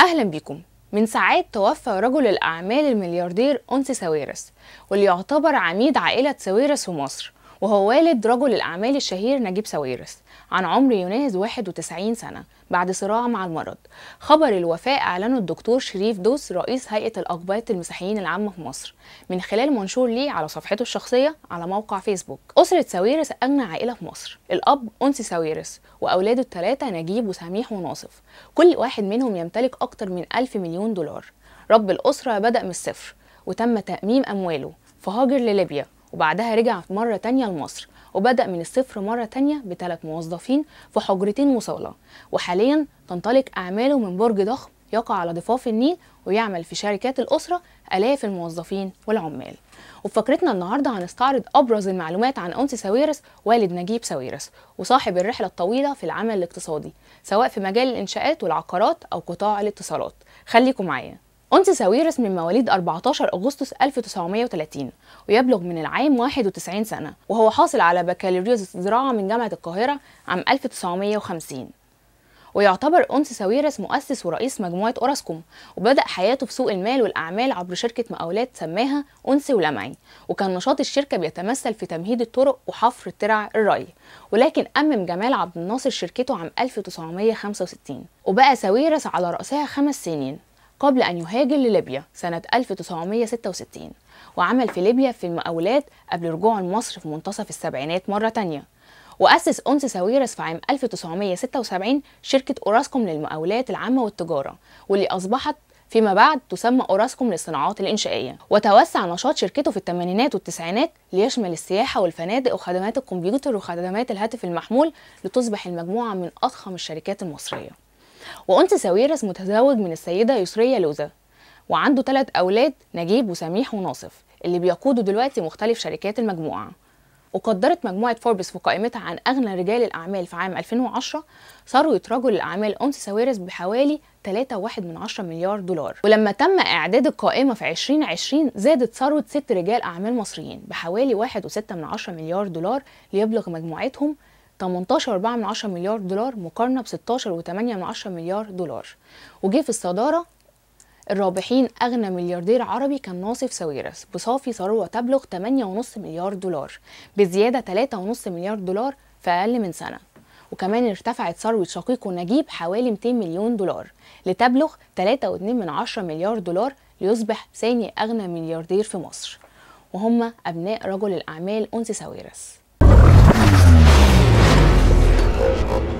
أهلا بكم من ساعات توفى رجل الأعمال الملياردير أنسي ساويرس واللي يعتبر عميد عائلة ساويرس في مصر وهو والد رجل الأعمال الشهير نجيب ساويرس عن عمر يناهز 91 سنة بعد صراع مع المرض خبر الوفاة أعلنه الدكتور شريف دوس رئيس هيئة الأقباط المسيحيين العامة في مصر من خلال منشور ليه على صفحته الشخصية على موقع فيسبوك أسرة ساويرس أغنى عائلة في مصر الأب أنسي ساويرس وأولاده الثلاثة نجيب وسميح وناصف كل واحد منهم يمتلك أكثر من 1000 مليون دولار رب الأسرة بدأ من الصفر وتم تأميم أمواله فهاجر لليبيا وبعدها رجع مرة تانية لمصر وبدأ من الصفر مرة تانية بثلاث موظفين في حجرتين مصالة وحاليا تنطلق أعماله من برج ضخم يقع على ضفاف النيل ويعمل في شركات الأسرة آلاف الموظفين والعمال وفي النهاردة هنستعرض أبرز المعلومات عن أنسي ساويرس والد نجيب ساويرس وصاحب الرحلة الطويلة في العمل الاقتصادي سواء في مجال الإنشاءات والعقارات أو قطاع الاتصالات خليكم معايا أنت ساويرس من مواليد 14 أغسطس 1930 ويبلغ من العام 91 سنة وهو حاصل على بكالوريوس زراعة من جامعة القاهرة عام 1950 ويعتبر أنس ساويرس مؤسس ورئيس مجموعة أوراسكوم وبدأ حياته في سوق المال والأعمال عبر شركة مقاولات سماها أنس ولمعي وكان نشاط الشركة بيتمثل في تمهيد الطرق وحفر الترع الري ولكن أمم جمال عبد الناصر شركته عام 1965 وبقى ساويرس على رأسها خمس سنين قبل أن يهاجر لليبيا سنة 1966 وعمل في ليبيا في المقاولات قبل رجوعه لمصر في منتصف السبعينات مرة تانية وأسس أنس ساويرس في عام 1976 شركة أوراسكوم للمقاولات العامة والتجارة واللي أصبحت فيما بعد تسمى أوراسكوم للصناعات الإنشائية وتوسع نشاط شركته في الثمانينات والتسعينات ليشمل السياحة والفنادق وخدمات الكمبيوتر وخدمات الهاتف المحمول لتصبح المجموعة من أضخم الشركات المصرية وأنت ساويرس متزوج من السيدة يسرية لوزة وعنده ثلاث أولاد نجيب وسميح وناصف اللي بيقودوا دلوقتي مختلف شركات المجموعة وقدرت مجموعة فوربس في قائمتها عن أغنى رجال الأعمال في عام 2010 ثروة رجل الأعمال أنس ساويرس بحوالي 3.1 من مليار دولار ولما تم إعداد القائمة في 2020 زادت ثروة ست رجال أعمال مصريين بحوالي 1.6 من مليار دولار ليبلغ مجموعتهم 18.4 مليار دولار مقارنة ب 16.8 مليار دولار وجه في الصدارة الرابحين أغنى ملياردير عربي كان ناصف ساويرس بصافي ثروة تبلغ 8.5 مليار دولار بزيادة 3.5 مليار دولار في أقل من سنة وكمان ارتفعت ثروة شقيقه نجيب حوالي 200 مليون دولار لتبلغ 3.2 مليار دولار ليصبح ثاني أغنى ملياردير في مصر وهم أبناء رجل الأعمال أنسي ساويرس Thank you.